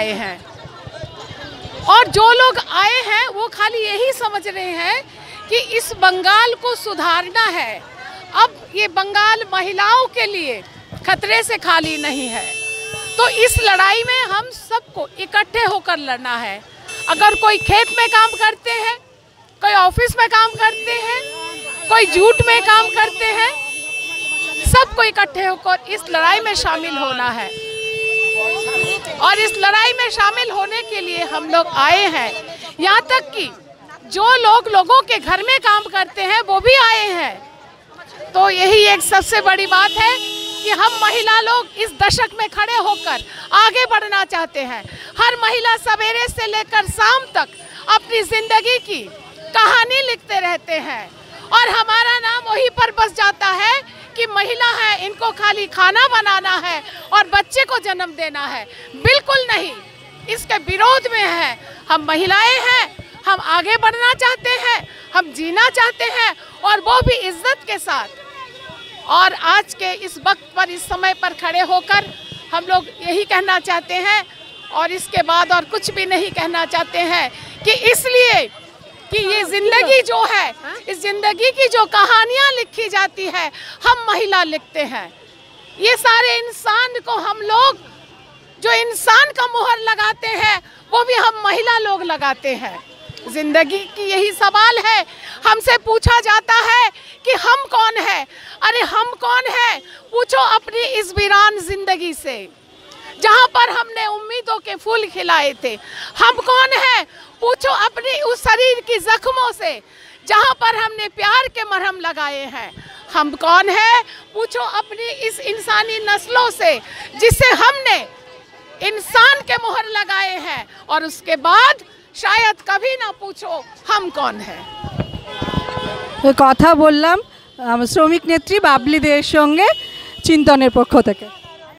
आए हैं और जो लोग आए हैं वो खाली यही समझ रहे हैं कि इस बंगाल को सुधारना है अब ये बंगाल महिलाओं के लिए खतरे से खाली नहीं है तो इस लड़ाई में हम सबको इकट्ठे होकर लड़ना है अगर कोई खेत में काम करते हैं कोई ऑफिस में काम करते हैं कोई जूट में काम करते हैं सबको इकट्ठे होकर इस लड़ाई में शामिल होना है और इस लड़ाई में शामिल होने के लिए हम लोग आए हैं यहाँ तक कि जो लोग लोगों के घर में काम करते हैं वो भी आए हैं तो यही एक सबसे बड़ी बात है कि हम महिला लोग इस दशक में खड़े होकर आगे बढ़ना चाहते हैं हर महिला सवेरे से लेकर शाम तक अपनी जिंदगी की कहानी लिखते रहते हैं और हमारा नाम वहीं पर बस जाता है की महिला है इनको खाली खाना बनाना है और बच्चे को जन्म देना है बिल्कुल नहीं इसके विरोध में है हम महिलाएं हैं हम आगे बढ़ना चाहते हैं हम जीना चाहते हैं और वो भी इज्जत के साथ और आज के इस वक्त पर इस समय पर खड़े होकर हम लोग यही कहना चाहते हैं और इसके बाद और कुछ भी नहीं कहना चाहते हैं कि इसलिए कि ये हाँ, जिंदगी जो है हाँ। इस जिंदगी की जो कहानियाँ लिखी जाती है हम महिला लिखते हैं ये सारे इंसान को हम लोग जो इंसान का मुहर लगाते हैं वो भी हम महिला लोग लगाते हैं जिंदगी की यही सवाल है हमसे पूछा जाता है कि हम कौन है अरे हम कौन है पूछो अपनी इस वीरान जिंदगी से जहाँ पर हमने उम्मीदों के फूल खिलाए थे हम कौन है अपने उस शरीर की जख्मों से जहाँ पर हमने प्यार के मरहम लगाए हैं हम कौन है पूछो अपनी इस इंसानी नस्लों से जिसे हमने इंसान के मोहर लगाए हैं और उसके बाद शायद कभी ना पूछो हम कौन है बोल श्रमिक नेत्री बाबली বাবলিদের संगे चिंतन पक्ष থেকে